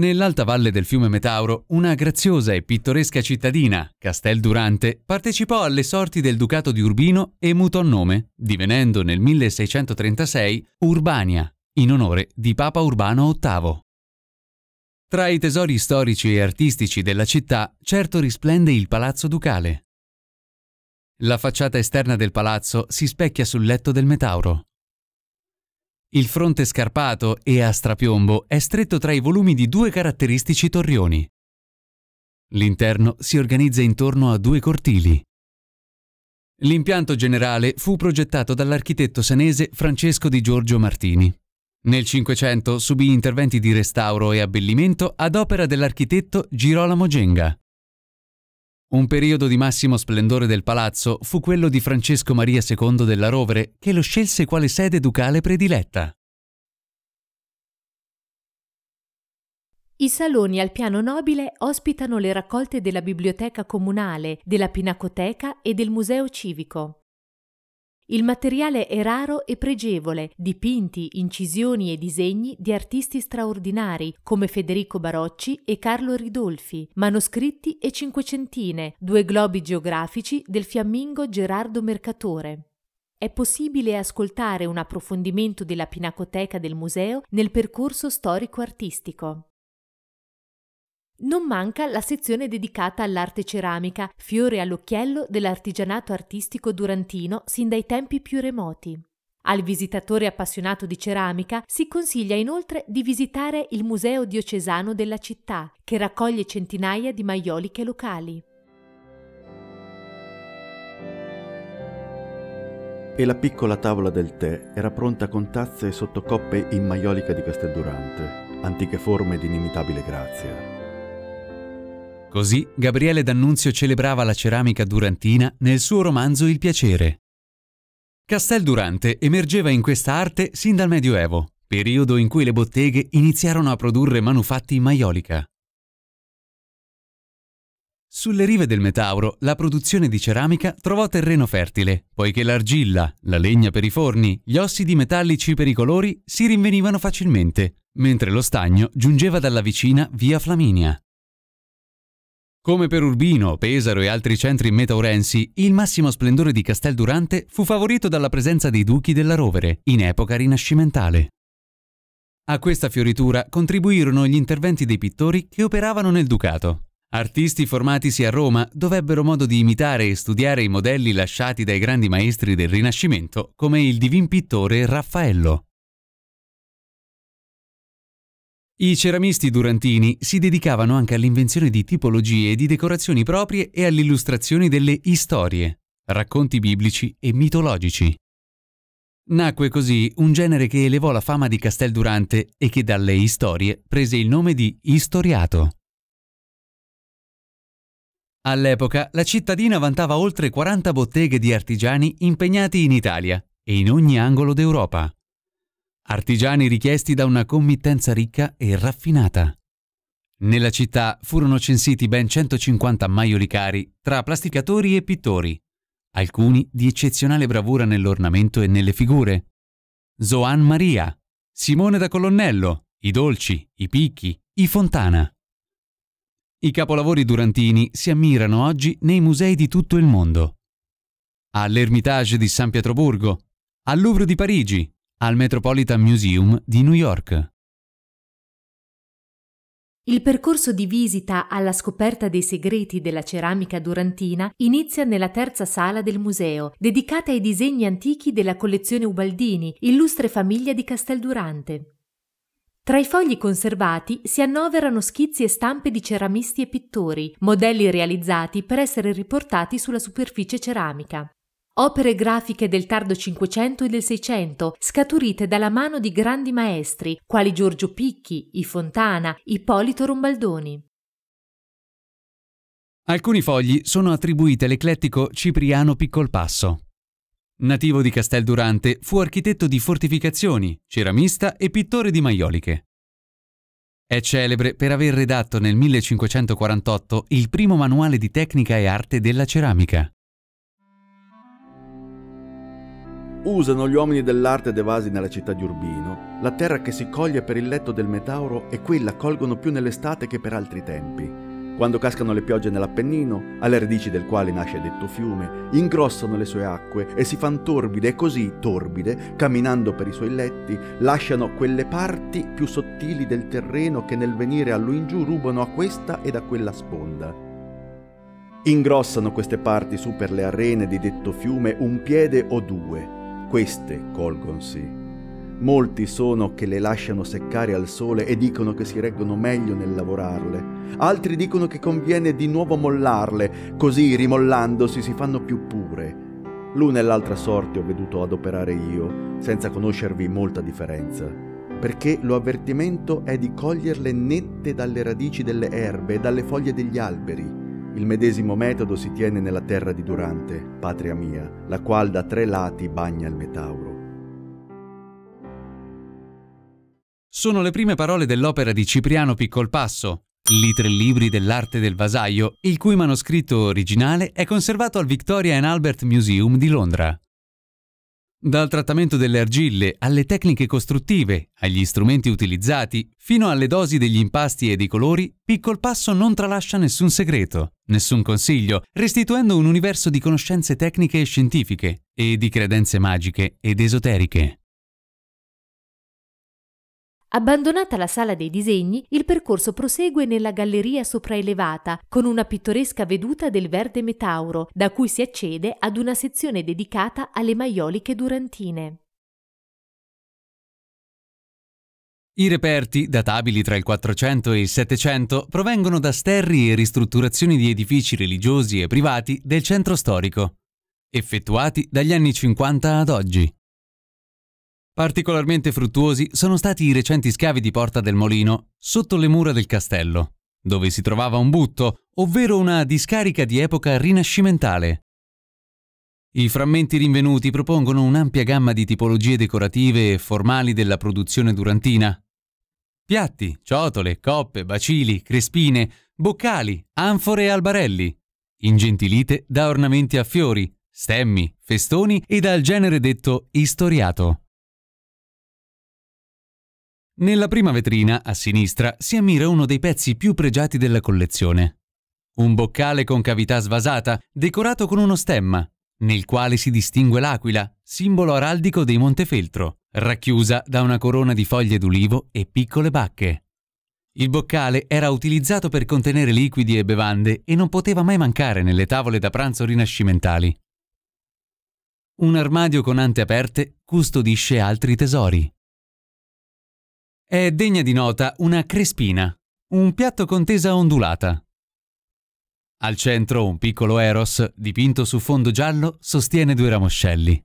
Nell'alta valle del fiume Metauro, una graziosa e pittoresca cittadina, Castel Durante, partecipò alle sorti del Ducato di Urbino e mutò nome, divenendo nel 1636 Urbania, in onore di Papa Urbano VIII. Tra i tesori storici e artistici della città, certo risplende il Palazzo Ducale. La facciata esterna del palazzo si specchia sul letto del Metauro, il fronte scarpato e a strapiombo è stretto tra i volumi di due caratteristici torrioni. L'interno si organizza intorno a due cortili. L'impianto generale fu progettato dall'architetto senese Francesco di Giorgio Martini. Nel Cinquecento subì interventi di restauro e abbellimento ad opera dell'architetto Girolamo Genga. Un periodo di massimo splendore del palazzo fu quello di Francesco Maria II della Rovere, che lo scelse quale sede ducale prediletta. I saloni al piano nobile ospitano le raccolte della Biblioteca Comunale, della Pinacoteca e del Museo Civico. Il materiale è raro e pregevole, dipinti, incisioni e disegni di artisti straordinari come Federico Barocci e Carlo Ridolfi, manoscritti e cinquecentine, due globi geografici del fiammingo Gerardo Mercatore. È possibile ascoltare un approfondimento della pinacoteca del museo nel percorso storico-artistico. Non manca la sezione dedicata all'arte ceramica, fiore all'occhiello dell'artigianato artistico durantino sin dai tempi più remoti. Al visitatore appassionato di ceramica si consiglia inoltre di visitare il Museo diocesano della città, che raccoglie centinaia di maioliche locali. E la piccola tavola del tè era pronta con tazze e sottocoppe in maiolica di Casteldurante, antiche forme di inimitabile grazia. Così Gabriele D'Annunzio celebrava la ceramica durantina nel suo romanzo Il piacere. Castel Durante emergeva in questa arte sin dal Medioevo, periodo in cui le botteghe iniziarono a produrre manufatti in maiolica. Sulle rive del Metauro la produzione di ceramica trovò terreno fertile, poiché l'argilla, la legna per i forni, gli ossidi metallici per i colori si rinvenivano facilmente, mentre lo stagno giungeva dalla vicina via Flaminia. Come per Urbino, Pesaro e altri centri metaurensi, il massimo splendore di Castel Durante fu favorito dalla presenza dei duchi della Rovere, in epoca rinascimentale. A questa fioritura contribuirono gli interventi dei pittori che operavano nel Ducato. Artisti formatisi a Roma dovrebbero modo di imitare e studiare i modelli lasciati dai grandi maestri del Rinascimento come il divin pittore Raffaello. I ceramisti durantini si dedicavano anche all'invenzione di tipologie e di decorazioni proprie e all'illustrazione delle istorie, racconti biblici e mitologici. Nacque così un genere che elevò la fama di Castel Durante e che dalle istorie prese il nome di istoriato. All'epoca la cittadina vantava oltre 40 botteghe di artigiani impegnati in Italia e in ogni angolo d'Europa artigiani richiesti da una committenza ricca e raffinata. Nella città furono censiti ben 150 maiolicari tra plasticatori e pittori, alcuni di eccezionale bravura nell'ornamento e nelle figure. Zoan Maria, Simone da Colonnello, i Dolci, i Picchi, i Fontana. I capolavori durantini si ammirano oggi nei musei di tutto il mondo. All'Ermitage di San Pietroburgo, al Louvre di Parigi, al Metropolitan Museum di New York. Il percorso di visita alla scoperta dei segreti della ceramica durantina inizia nella terza sala del museo, dedicata ai disegni antichi della collezione Ubaldini, illustre famiglia di Casteldurante. Tra i fogli conservati si annoverano schizzi e stampe di ceramisti e pittori, modelli realizzati per essere riportati sulla superficie ceramica opere grafiche del tardo Cinquecento e del Seicento, scaturite dalla mano di grandi maestri quali Giorgio Picchi, I Fontana, Ippolito Rombaldoni. Alcuni fogli sono attribuiti all'eclettico Cipriano Piccolpasso. Nativo di Castel Durante, fu architetto di fortificazioni, ceramista e pittore di maioliche. È celebre per aver redatto nel 1548 il primo manuale di tecnica e arte della ceramica. usano gli uomini dell'arte devasi nella città di Urbino. La terra che si coglie per il letto del Metauro e quella colgono più nell'estate che per altri tempi. Quando cascano le piogge nell'Appennino, alle radici del quale nasce detto fiume, ingrossano le sue acque e si fan torbide e così, torbide, camminando per i suoi letti, lasciano quelle parti più sottili del terreno che nel venire a giù rubano a questa ed a quella sponda. Ingrossano queste parti su per le arene di detto fiume un piede o due, queste colgonsi. Molti sono che le lasciano seccare al sole e dicono che si reggono meglio nel lavorarle. Altri dicono che conviene di nuovo mollarle, così rimollandosi si fanno più pure. L'una e l'altra sorte ho veduto adoperare io, senza conoscervi molta differenza, perché lo avvertimento è di coglierle nette dalle radici delle erbe e dalle foglie degli alberi il medesimo metodo si tiene nella terra di Durante, patria mia, la qual da tre lati bagna il Metauro. Sono le prime parole dell'opera di Cipriano Piccolpasso, i tre libri dell'arte del vasaio, il cui manoscritto originale è conservato al Victoria and Albert Museum di Londra. Dal trattamento delle argille alle tecniche costruttive, agli strumenti utilizzati, fino alle dosi degli impasti e dei colori, Piccol Passo non tralascia nessun segreto, nessun consiglio, restituendo un universo di conoscenze tecniche e scientifiche e di credenze magiche ed esoteriche. Abbandonata la sala dei disegni, il percorso prosegue nella galleria sopraelevata, con una pittoresca veduta del verde metauro, da cui si accede ad una sezione dedicata alle maioliche durantine. I reperti, databili tra il 400 e il 700, provengono da sterri e ristrutturazioni di edifici religiosi e privati del centro storico, effettuati dagli anni 50 ad oggi. Particolarmente fruttuosi sono stati i recenti scavi di Porta del Molino, sotto le mura del castello, dove si trovava un butto, ovvero una discarica di epoca rinascimentale. I frammenti rinvenuti propongono un'ampia gamma di tipologie decorative e formali della produzione durantina. Piatti, ciotole, coppe, bacili, crespine, boccali, anfore e albarelli, ingentilite da ornamenti a fiori, stemmi, festoni e dal genere detto istoriato. Nella prima vetrina, a sinistra, si ammira uno dei pezzi più pregiati della collezione. Un boccale con cavità svasata, decorato con uno stemma, nel quale si distingue l'aquila, simbolo araldico dei Montefeltro, racchiusa da una corona di foglie d'ulivo e piccole bacche. Il boccale era utilizzato per contenere liquidi e bevande e non poteva mai mancare nelle tavole da pranzo rinascimentali. Un armadio con ante aperte custodisce altri tesori. È degna di nota una crespina, un piatto con tesa ondulata. Al centro un piccolo eros, dipinto su fondo giallo, sostiene due ramoscelli.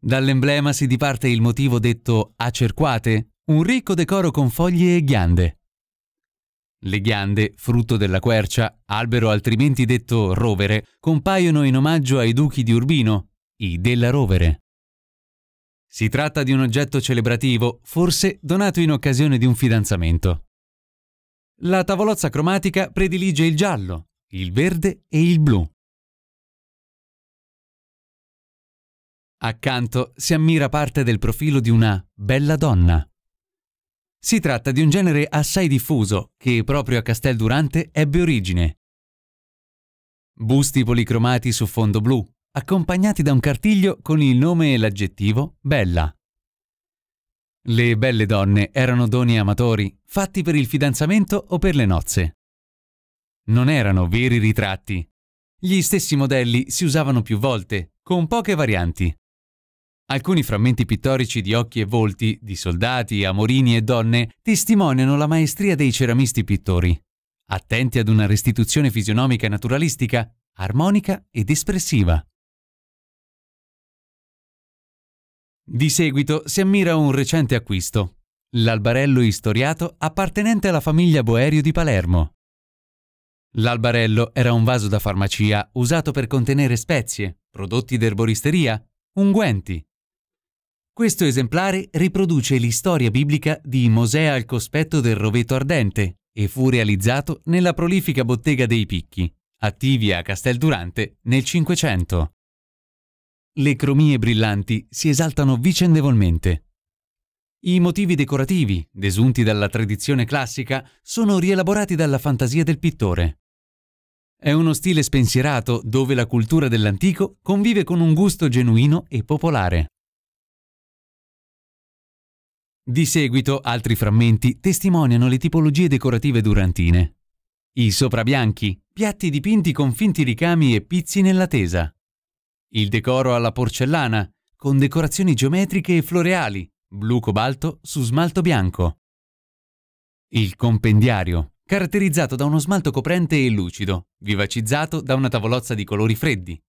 Dall'emblema si diparte il motivo detto acerquate, un ricco decoro con foglie e ghiande. Le ghiande, frutto della quercia, albero altrimenti detto rovere, compaiono in omaggio ai duchi di Urbino, i della rovere. Si tratta di un oggetto celebrativo, forse donato in occasione di un fidanzamento. La tavolozza cromatica predilige il giallo, il verde e il blu. Accanto si ammira parte del profilo di una bella donna. Si tratta di un genere assai diffuso che proprio a Castel Durante ebbe origine. Busti policromati su fondo blu, accompagnati da un cartiglio con il nome e l'aggettivo bella. Le belle donne erano doni amatori, fatti per il fidanzamento o per le nozze. Non erano veri ritratti. Gli stessi modelli si usavano più volte, con poche varianti. Alcuni frammenti pittorici di occhi e volti, di soldati, amorini e donne, testimoniano la maestria dei ceramisti pittori, attenti ad una restituzione fisionomica naturalistica, armonica ed espressiva. Di seguito si ammira un recente acquisto, l'albarello istoriato appartenente alla famiglia Boerio di Palermo. L'albarello era un vaso da farmacia usato per contenere spezie, prodotti d'erboristeria, unguenti. Questo esemplare riproduce l'istoria biblica di Mosè al cospetto del roveto ardente e fu realizzato nella prolifica bottega dei Picchi, attivi a Castel Durante nel Cinquecento. Le cromie brillanti si esaltano vicendevolmente. I motivi decorativi, desunti dalla tradizione classica, sono rielaborati dalla fantasia del pittore. È uno stile spensierato dove la cultura dell'antico convive con un gusto genuino e popolare. Di seguito altri frammenti testimoniano le tipologie decorative durantine. I soprabianchi, piatti dipinti con finti ricami e pizzi nella tesa. Il decoro alla porcellana, con decorazioni geometriche e floreali, blu cobalto su smalto bianco. Il compendiario, caratterizzato da uno smalto coprente e lucido, vivacizzato da una tavolozza di colori freddi.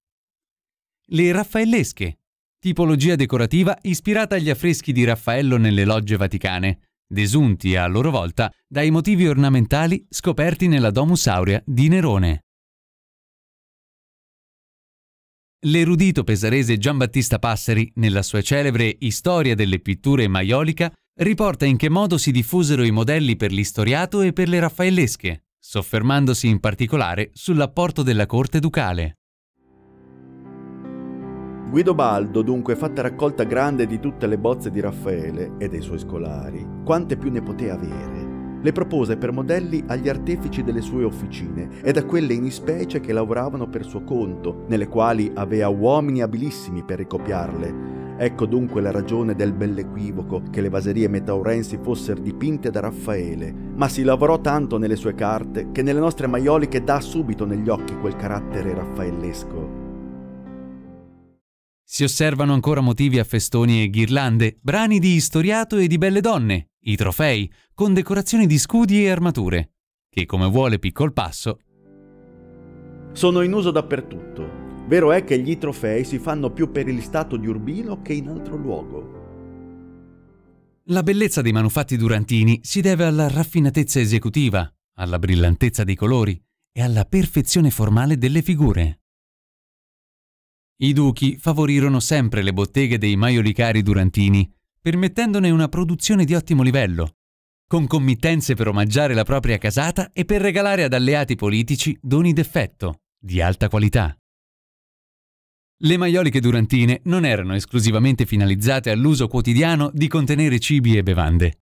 Le raffaellesche, tipologia decorativa ispirata agli affreschi di Raffaello nelle logge vaticane, desunti a loro volta dai motivi ornamentali scoperti nella Domus Aurea di Nerone. L'erudito pesarese Giambattista Passeri, nella sua celebre Storia delle pitture maiolica, riporta in che modo si diffusero i modelli per l'istoriato e per le raffaellesche, soffermandosi in particolare sull'apporto della corte ducale. Guido Baldo dunque fatta raccolta grande di tutte le bozze di Raffaele e dei suoi scolari, quante più ne poteva avere? Le propose per modelli agli artefici delle sue officine ed a quelle in ispecie che lavoravano per suo conto, nelle quali aveva uomini abilissimi per ricopiarle. Ecco dunque la ragione del bell'equivoco che le vaserie metaurensi fossero dipinte da Raffaele, ma si lavorò tanto nelle sue carte che nelle nostre maioliche dà subito negli occhi quel carattere raffaellesco. Si osservano ancora motivi a festoni e ghirlande, brani di istoriato e di belle donne, i trofei, con decorazioni di scudi e armature, che come vuole Piccol Passo sono in uso dappertutto. Vero è che gli trofei si fanno più per il stato di Urbino che in altro luogo. La bellezza dei manufatti durantini si deve alla raffinatezza esecutiva, alla brillantezza dei colori e alla perfezione formale delle figure. I duchi favorirono sempre le botteghe dei maiolicari durantini, permettendone una produzione di ottimo livello, con committenze per omaggiare la propria casata e per regalare ad alleati politici doni d'effetto, di alta qualità. Le maioliche durantine non erano esclusivamente finalizzate all'uso quotidiano di contenere cibi e bevande.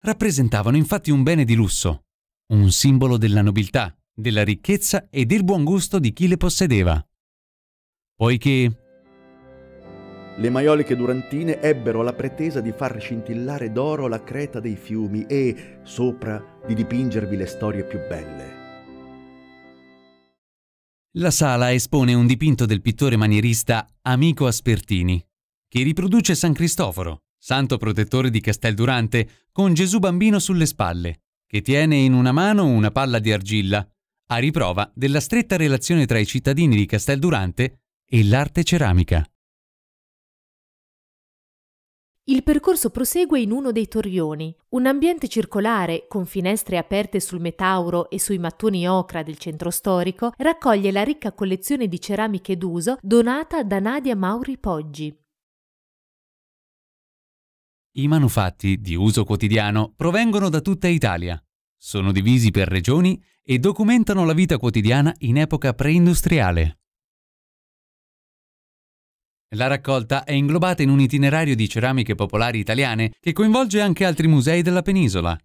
Rappresentavano infatti un bene di lusso, un simbolo della nobiltà, della ricchezza e del buon gusto di chi le possedeva. Poiché le maioliche durantine ebbero la pretesa di far scintillare d'oro la creta dei fiumi e, sopra, di dipingervi le storie più belle. La sala espone un dipinto del pittore manierista Amico Aspertini, che riproduce San Cristoforo, santo protettore di Castel Durante, con Gesù bambino sulle spalle, che tiene in una mano una palla di argilla, a riprova della stretta relazione tra i cittadini di Castel Durante e l'arte ceramica. Il percorso prosegue in uno dei torrioni, un ambiente circolare con finestre aperte sul metauro e sui mattoni ocra del centro storico, raccoglie la ricca collezione di ceramiche d'uso donata da Nadia Mauri Poggi. I manufatti di uso quotidiano provengono da tutta Italia. Sono divisi per regioni e documentano la vita quotidiana in epoca preindustriale. La raccolta è inglobata in un itinerario di ceramiche popolari italiane che coinvolge anche altri musei della penisola.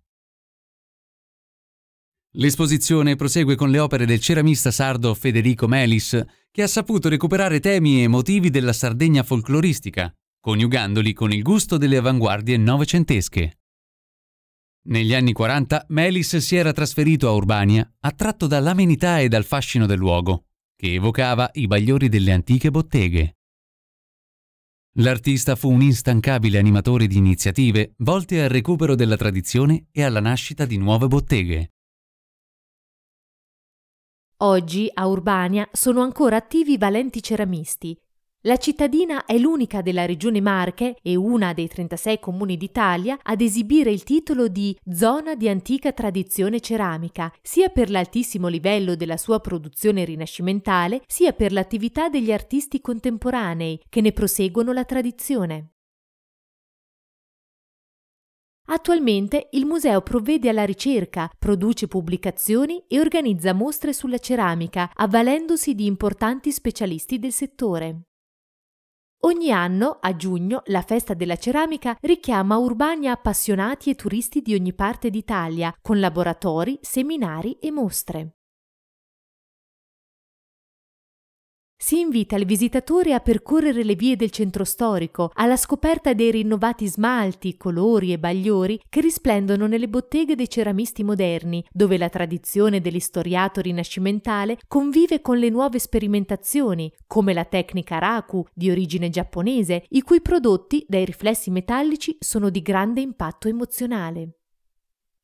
L'esposizione prosegue con le opere del ceramista sardo Federico Melis, che ha saputo recuperare temi e motivi della Sardegna folcloristica, coniugandoli con il gusto delle avanguardie novecentesche. Negli anni 40 Melis si era trasferito a Urbania, attratto dall'amenità e dal fascino del luogo, che evocava i bagliori delle antiche botteghe. L'artista fu un instancabile animatore di iniziative volte al recupero della tradizione e alla nascita di nuove botteghe. Oggi a Urbania sono ancora attivi valenti ceramisti la cittadina è l'unica della regione Marche e una dei 36 comuni d'Italia ad esibire il titolo di Zona di antica tradizione ceramica, sia per l'altissimo livello della sua produzione rinascimentale, sia per l'attività degli artisti contemporanei che ne proseguono la tradizione. Attualmente il museo provvede alla ricerca, produce pubblicazioni e organizza mostre sulla ceramica, avvalendosi di importanti specialisti del settore. Ogni anno, a giugno, la festa della ceramica richiama urbani appassionati e turisti di ogni parte d'Italia, con laboratori, seminari e mostre. si invita il visitatore a percorrere le vie del centro storico, alla scoperta dei rinnovati smalti, colori e bagliori che risplendono nelle botteghe dei ceramisti moderni, dove la tradizione dell'istoriato rinascimentale convive con le nuove sperimentazioni, come la tecnica raku di origine giapponese, i cui prodotti dai riflessi metallici sono di grande impatto emozionale.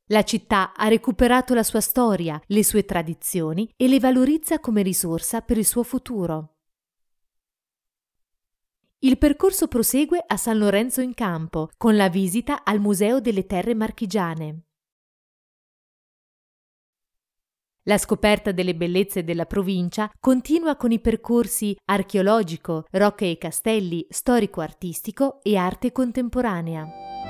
La città ha recuperato la sua storia, le sue tradizioni e le valorizza come risorsa per il suo futuro. Il percorso prosegue a San Lorenzo in Campo con la visita al Museo delle Terre Marchigiane. La scoperta delle bellezze della provincia continua con i percorsi archeologico, rocche e castelli, storico-artistico e arte contemporanea.